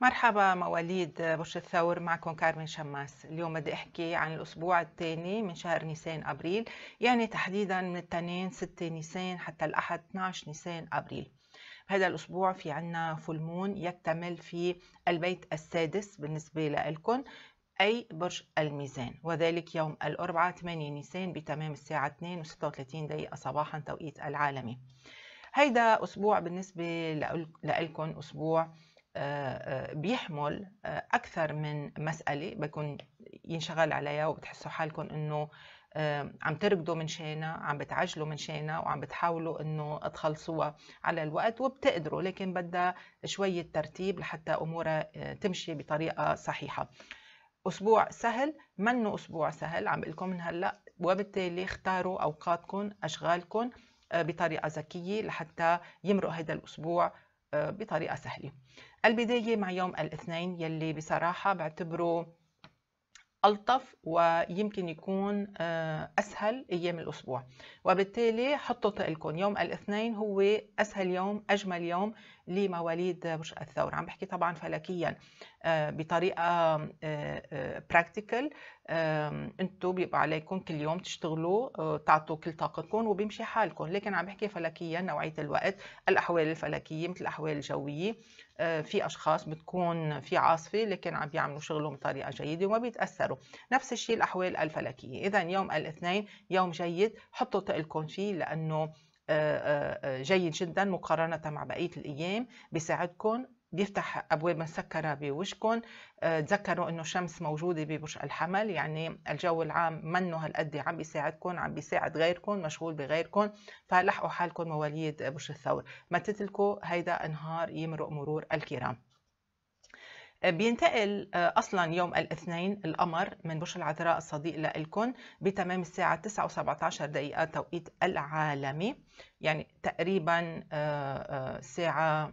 مرحبا مواليد برج الثور معكم كارمن شماس اليوم بدي احكي عن الاسبوع الثاني من شهر نيسان ابريل يعني تحديدا من الاثنين 6 نيسان حتى الاحد 12 نيسان ابريل هذا الأسبوع في عنا فول مون يكتمل في البيت السادس بالنسبة لكم أي برج الميزان وذلك يوم الأربعاء 8 نيسان بتمام الساعة 2 و36 دقيقة صباحا توقيت العالمي هيدا أسبوع بالنسبة لكم أسبوع بيحمل آه، أكثر من مسألة بكون ينشغل عليها وبتحسوا حالكم إنه عم تركضوا من شينا عم بتعجلوا من شينا وعم بتحاولوا انه تخلصوها على الوقت وبتقدروا لكن بدها شوية ترتيب لحتى امورها آه، تمشي بطريقة صحيحة اسبوع سهل منه اسبوع سهل عم بقول لكم من هلا وبالتالي اختاروا اوقاتكم اشغالكم آه، بطريقة ذكية لحتى يمرق هذا الاسبوع آه، بطريقه سهله البدايه مع يوم الاثنين يلي بصراحه بعتبره ألطف ويمكن يكون آه، أسهل أيام الأسبوع وبالتالي حطوا تقلكم يوم الاثنين هو أسهل يوم أجمل يوم لمواليد برج الثور عم بحكي طبعا فلكيا آه، بطريقة براكتيكال آه، انتم بيبقى عليكم كل يوم تشتغلوا تعطوا كل طاقتكم وبيمشي حالكم لكن عم بحكي فلكيا نوعية الوقت الأحوال الفلكية مثل الأحوال الجوية في أشخاص بتكون في عاصفة لكن عم بيعملوا شغلهم بطريقة جيدة وما بيتأثروا نفس الشيء الأحوال الفلكية إذا يوم الاثنين يوم جيد حطوا تقلكم فيه لأنه آه، آه، آه، جيد جدا مقارنة مع بقية الأيام بيساعدكم بيفتح ابواب مسكره بوجهكم تذكروا انه الشمس موجوده ببرج الحمل يعني الجو العام منه هالقد عم بيساعدكم عم بيساعد غيركم مشغول بغيركم فلحقوا حالكم مواليد برج الثور ما تتركوا هيدا انهار يمرق مرور الكرام بينتقل آه، اصلا يوم الاثنين القمر من برج العذراء الصديق لإلكم بتمام الساعه 9 و17 دقيقه توقيت العالمي يعني تقريبا آه، آه، ساعه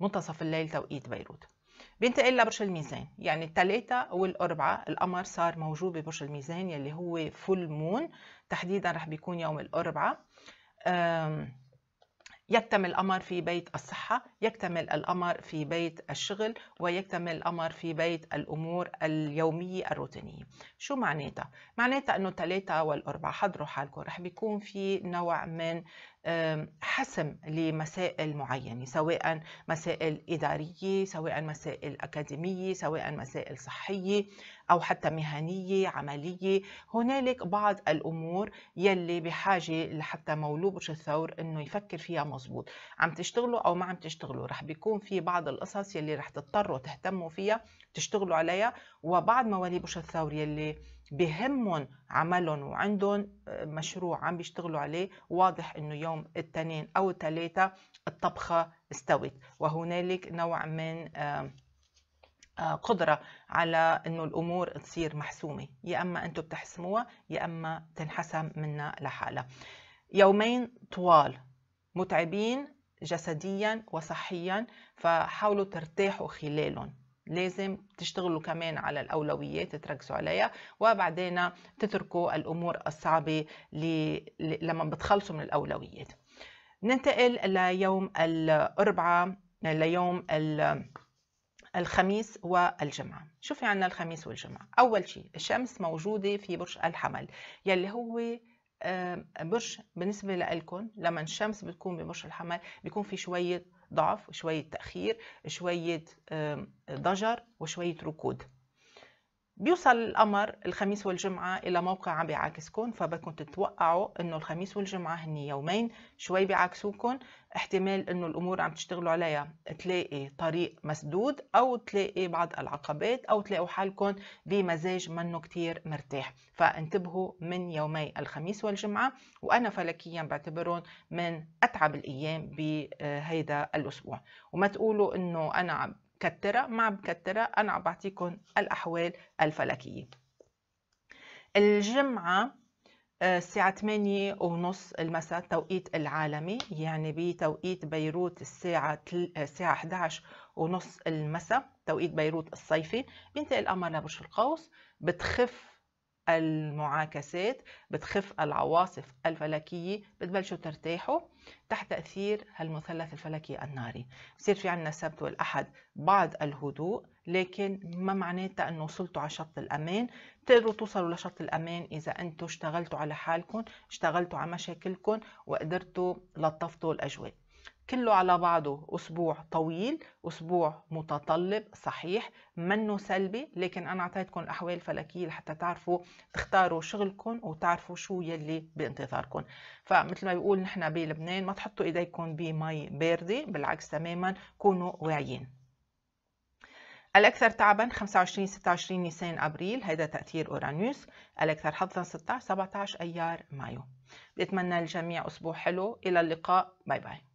منتصف الليل توقيت بيروت بينتقل لبرج الميزان يعني الثلاثة والأربعة القمر صار موجود ببرج الميزان يلي هو فول مون تحديدا رح بيكون يوم الأربعة يكتمل الأمر في بيت الصحة يكتمل الأمر في بيت الشغل ويكتمل الأمر في بيت الأمور اليومية الروتينية شو معناتها؟ معناتها أنه الثلاثة والأربعة حضروا حالكم رح بيكون في نوع من حسم لمسائل معينة سواء مسائل إدارية سواء مسائل أكاديمية سواء مسائل صحية أو حتى مهنية عملية هنالك بعض الأمور يلي بحاجة لحتى برج الثور أنه يفكر فيها مزبوط عم تشتغلوا أو ما عم تشتغلوا رح بيكون في بعض القصص يلي رح تضطروا تهتموا فيها تشتغلوا عليها وبعض مواليد برج الثور يلي بهمهم عملهم وعندهم آه، مشروع عم بيشتغلوا عليه واضح انه يوم التنين او الثلاثة الطبخة استوت وهنالك نوع من آه، قدرة على انه الامور تصير محسومة يا اما انتم بتحسموها يا اما تنحسم منها لحالها يومين طوال متعبين جسديا وصحيا فحاولوا ترتاحوا خلالهم لازم تشتغلوا كمان على الأولويات تركزوا عليها وبعدين تتركوا الأمور الصعبة لما بتخلصوا من الأولويات ننتقل ليوم الأربعاء ليوم الخميس والجمعة شو في عنا الخميس والجمعة أول شيء الشمس موجودة في برج الحمل يلي هو برج بالنسبه لكم لما الشمس بتكون ببرج الحمل بيكون في شويه ضعف وشويه تاخير شويه ضجر وشويه ركود بيوصل القمر الخميس والجمعة إلى موقع عم بيعاكسكم فبدكم تتوقعوا إنه الخميس والجمعة هن يومين شوي بيعاكسوكم احتمال إنه الأمور عم تشتغلوا عليها تلاقي طريق مسدود أو تلاقي بعض العقبات أو تلاقوا حالكم بمزاج منه كتير مرتاح فانتبهوا من يومي الخميس والجمعة وأنا فلكيا بعتبرهم من أتعب الأيام بهيدا الأسبوع وما تقولوا إنه أنا مكترة مع مكترة أنا عم بعطيكم الأحوال الفلكية الجمعة آه، الساعة 8 ونص المساء توقيت العالمي يعني بتوقيت بيروت الساعة تل... آه، الساعة 11 ونص المساء توقيت بيروت الصيفي بينتقل القمر لبرج القوس بتخف المعاكسات بتخف العواصف الفلكية بتبلشوا ترتاحوا تحت تأثير هالمثلث الفلكي الناري بصير في عنا السبت والأحد بعض الهدوء لكن ما معناتها أنه وصلتوا على شط الأمان بتقدروا توصلوا لشط الأمان إذا أنتوا اشتغلتوا على حالكم اشتغلتوا على مشاكلكم وقدرتوا لطفتوا الأجواء كله على بعضه أسبوع طويل أسبوع متطلب صحيح منه سلبي لكن أنا أعطيتكم الأحوال الفلكية لحتى تعرفوا تختاروا شغلكم وتعرفوا شو يلي بانتظاركم فمثل ما بيقول نحن بلبنان ما تحطوا إيديكم بمي باردة بالعكس تماما كونوا واعيين الأكثر تعبا 25 26 نيسان أبريل هذا تأثير أورانيوس الأكثر حظا 16 17 أيار مايو بتمنى الجميع أسبوع حلو إلى اللقاء باي باي